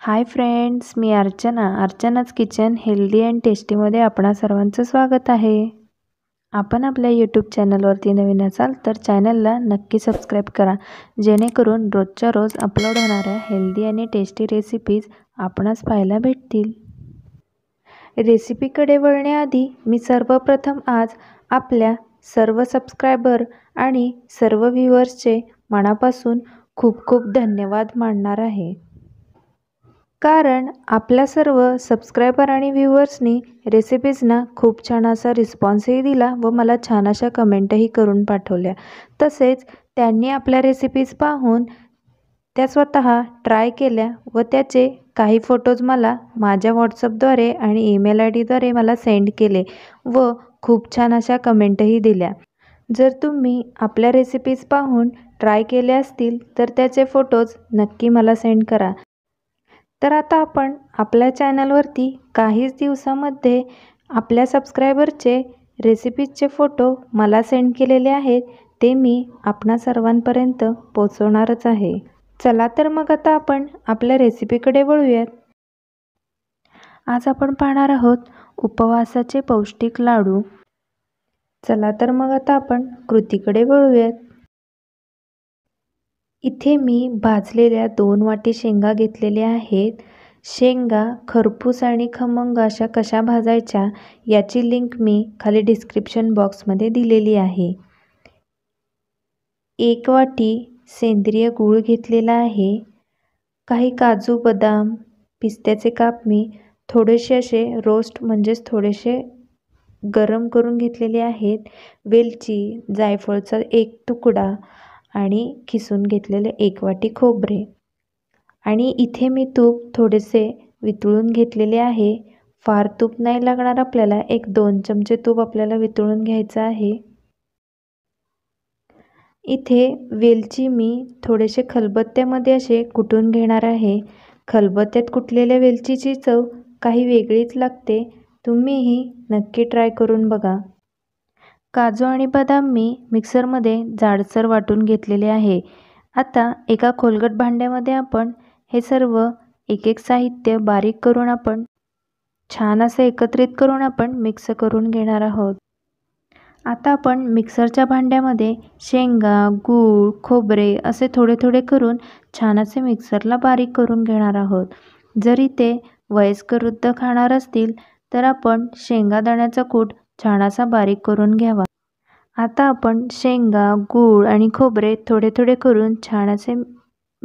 हाय friends मी अर्चना अर्चनाच kitchen healthy and टेस्टीमध्ये आपणा सर्वांचं स्वागत आहे आपण आपल्या यूट्यूब चॅनलवरती नवीन असाल तर चॅनलला नक्की सबस्क्राईब करा जेणेकरून रोजच्या रोज अपलोड होणाऱ्या हेल्दी आणि टेस्टी रेसिपीज आपणास पाहायला भेटतील रेसिपीकडे वळण्याआधी मी सर्वप्रथम आज आपल्या सर्व सबस्क्रायबर आणि सर्व व्ह्युअर्सचे मनापासून खूप खूप धन्यवाद मानणार आहे कारण आपल्या सर्व सबस्क्रायबर आणि व्ह्युअर्सनी रेसिपीजना खूप छान असा रिस्पॉन्सही दिला व मला छान अशा कमेंटही करून पाठवल्या तसेच त्यांनी आपल्या रेसिपीज पाहून त्या स्वतः ट्राय केल्या व त्याचे काही फोटोज मला माझ्या व्हॉट्सअपद्वारे आणि ईमेल आय डीद्वारे मला सेंड केले व खूप छान अशा कमेंटही दिल्या जर तुम्ही आपल्या रेसिपीज पाहून ट्राय केल्या असतील तर त्याचे फोटोज नक्की मला सेंड करा तर आता आपण आपल्या चॅनलवरती काहीच दिवसामध्ये आपल्या सबस्क्रायबरचे रेसिपीजचे फोटो मला सेंड केलेले आहेत ते मी आपणा सर्वांपर्यंत पोचवणारच आहे चला तर मग आता आपण आपल्या रेसिपीकडे वळूयात आज आपण पाहणार आहोत उपवासाचे पौष्टिक लाडू चला तर मग आता आपण कृतीकडे वळूयात इथे मी भाजलेल्या दोन वाटी शेंगा घेतलेल्या आहेत शेंगा खरपूस आणि खमंग अशा कशा भाजायच्या याची लिंक मी खाली डिस्क्रिप्शन बॉक्समध्ये दिलेली आहे एक वाटी सेंद्रिय गूळ घेतलेला आहे काही काजू बदाम पिस्त्याचे काप मी थोडेसे असे रोस्ट म्हणजेच थोडेसे गरम करून घेतलेले आहेत वेलची जायफळचा एक तुकडा आणि खिसून घेतलेले एक वाटी खोबरे आणि इथे मी तूप थोडेसे वितळून घेतलेले आहे फार तूप नाही लागणार आपल्याला एक दोन चमचे तूप आपल्याला वितळून घ्यायचं आहे इथे वेलची मी थोडेसे खलबत्त्यामध्ये असे कुटून घेणार आहे खलबत्त्यात कुटलेल्या वेलचीची चव काही वेगळीच लागते तुम्हीही नक्की ट्राय करून बघा काजू आणि बदाम मी मिक्सरमध्ये जाडसर वाटून घेतलेले आहे आता एका खोलगट भांड्यामध्ये आपण हे सर्व एक एक साहित्य बारीक करून आपण छान असे एकत्रित करून आपण मिक्स करून घेणार आहोत आता आपण मिक्सरच्या भांड्यामध्ये शेंगा गूळ खोबरे असे थोडे थोडे करून छान असे मिक्सरला बारीक करून घेणार आहोत जरी ते वृद्ध खाणार असतील तर आपण शेंगा कूट छाणाचा बारीक करून घ्यावा आता आपण शेंगा गूळ आणि खोबरे थोडे थोडे करून छाणाचे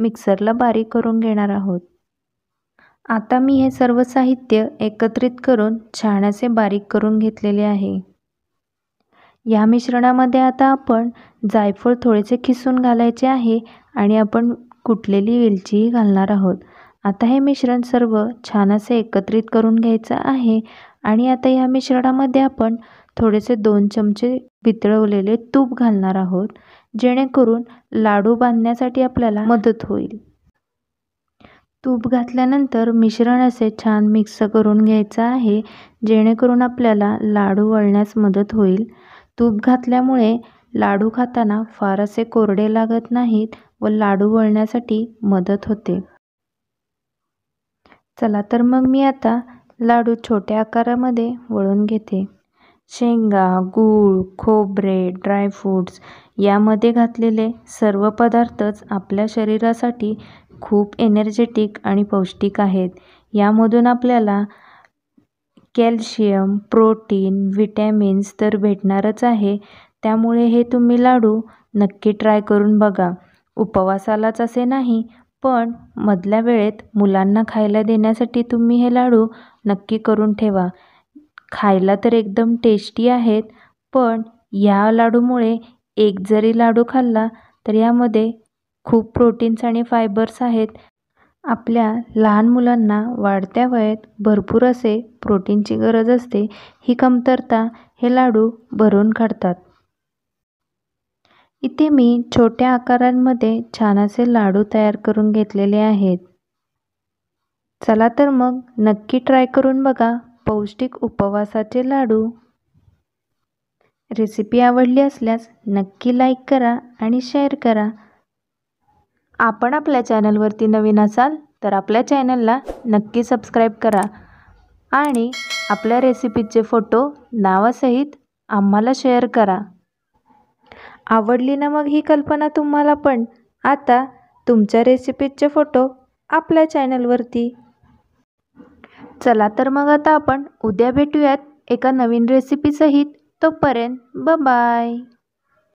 मिक्सरला बारीक करून घेणार आहोत आता मी हे सर्व साहित्य एकत्रित करून छाणाचे बारीक करून घेतलेले आहे या मिश्रणामध्ये आता आपण जायफळ थोडेसे खिसून घालायचे आहे आणि आपण कुटलेली वेलचीही घालणार आहोत आता हे मिश्रण सर्व छान असे एकत्रित करून घ्यायचं आहे आणि आता या मिश्रणामध्ये आपण थोडेसे दोन चमचे वितळवलेले तूप घालणार आहोत जेणेकरून लाडू बांधण्यासाठी आपल्याला मदत होईल तूप घातल्यानंतर मिश्रण असे छान मिक्स करून घ्यायचं आहे जेणेकरून आपल्याला लाडू वळण्यास मदत होईल तूप घातल्यामुळे लाडू खाताना फार असे कोरडे लागत नाहीत व लाडू वळण्यासाठी मदत होते चला तर मग मी आता लाडू छोट्या आकारामध्ये वळून घेते शेंगा गूळ खोबरे ड्रायफ्रूट्स यामध्ये घातलेले सर्व पदार्थच आपल्या शरीरासाठी खूप एनर्जेटिक आणि पौष्टिक आहेत यामधून आपल्याला कॅल्शियम प्रोटीन विटॅमिन्स तर भेटणारच आहे त्यामुळे हे तुम्ही लाडू नक्की ट्राय करून बघा उपवासालाच असे नाही पण मधल्या वेळेत मुलांना खायला देण्यासाठी तुम्ही हे लाडू नक्की करून ठेवा खायला तर एकदम टेस्टी आहेत पण या लाडूमुळे एक जरी लाडू खाल्ला तर यामध्ये खूप प्रोटीन्स आणि फायबर्स आहेत आपल्या लहान मुलांना वाढत्या वयात भरपूर असे प्रोटीनची गरज असते ही कमतरता हे लाडू भरून काढतात इथे मी छोट्या आकारांमध्ये छान असे लाडू तयार करून घेतलेले आहेत चला तर मग नक्की ट्राय करून बघा पौष्टिक उपवासाचे लाडू रेसिपी आवडली असल्यास नक्की लाईक करा आणि शेअर करा आपण आपल्या चॅनलवरती नवीन असाल तर आपल्या चॅनलला नक्की सबस्क्राईब करा आणि आपल्या रेसिपीचे फोटो नावासहित आम्हाला शेअर करा आवडली ना मग ही कल्पना तुम्हाला पण आता तुमच्या रेसिपीचे फोटो आपल्या चॅनलवरती चला तर मग आता आपण उद्या भेटूयात एका नवीन रेसिपीसहित तोपर्यंत बाय